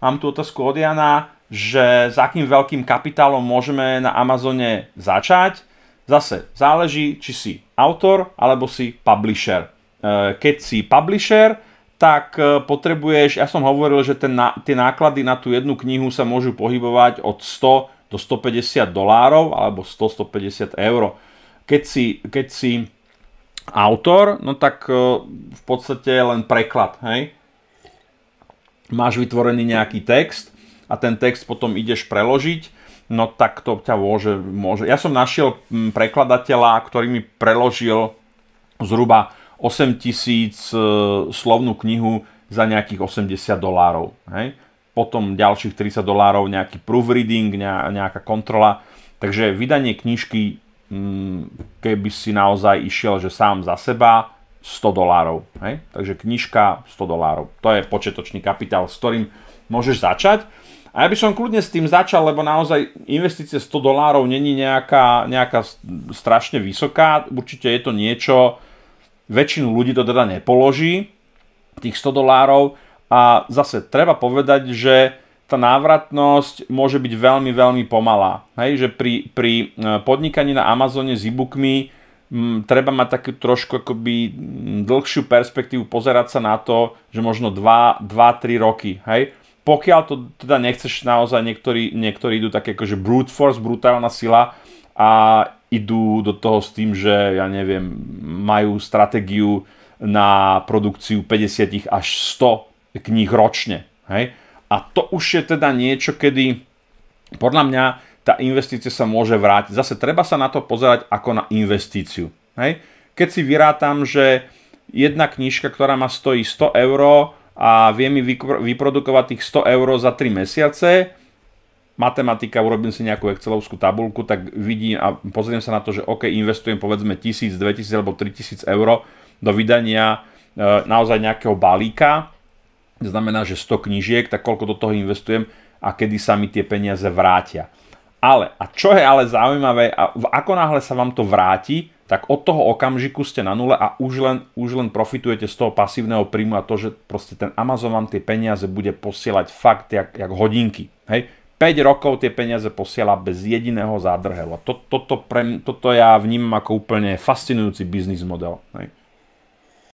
Mám tu otázku od Jana, že s akým veľkým kapitálom môžeme na Amazone začať. Zase záleží, či si autor alebo si publisher. E, keď si publisher, tak e, potrebuješ, ja som hovoril, že ten, tie náklady na tú jednu knihu sa môžu pohybovať od 100 do 150 dolárov alebo 100-150 eur. Keď si, keď si autor, no tak e, v podstate len preklad, hej? máš vytvorený nejaký text a ten text potom ideš preložiť, no tak to ťa môže, môže. Ja som našiel mm, prekladateľa, ktorý mi preložil zhruba 8000 e, slovnú knihu za nejakých 80 dolárov. Hej? Potom ďalších 30 dolárov nejaký proofreading, nejaká kontrola. Takže vydanie knižky, mm, keby si naozaj išiel, že sám za seba, 100 dolárov. Hej? Takže knižka 100 dolárov. To je početočný kapitál, s ktorým môžeš začať. A ja by som kľudne s tým začal, lebo naozaj investície 100 dolárov není nejaká, nejaká strašne vysoká. Určite je to niečo, väčšinu ľudí to teda nepoloží, tých 100 dolárov. A zase treba povedať, že tá návratnosť môže byť veľmi, veľmi pomalá. Hej, že pri, pri e, podnikaní na Amazone s e-bookmi Mm, treba mať takú trošku akoby dlhšiu perspektívu, pozerať sa na to, že možno 2-3 roky, hej? Pokiaľ to teda nechceš naozaj, niektorí, niektorí idú také akože brute force, brutálna sila a idú do toho s tým, že ja neviem, majú stratégiu na produkciu 50 až 100 kníh ročne, hej? A to už je teda niečo, kedy podľa mňa tá investícia sa môže vrátiť. Zase treba sa na to pozerať ako na investíciu. Hej? Keď si vyrátam, že jedna knižka, ktorá ma stojí 100 eur a vie mi vyprodukovať tých 100 eur za 3 mesiace, matematika, urobím si nejakú excelovskú tabulku, tak vidím a pozriem sa na to, že OK, investujem povedzme 1000, 2000 alebo 3000 eur do vydania e, naozaj nejakého balíka, znamená, že 100 knižiek, tak koľko do toho investujem a kedy sa mi tie peniaze vrátia. Ale, a čo je ale zaujímavé, a ako náhle sa vám to vráti, tak od toho okamžiku ste na nule a už len, už len profitujete z toho pasívneho príjmu a to, že proste ten Amazon vám tie peniaze bude posielať fakt jak, jak hodinky. Hej? 5 rokov tie peniaze posiela bez jediného zádrhelu. A to, toto, pre, toto ja vnímam ako úplne fascinujúci biznis model. Hej?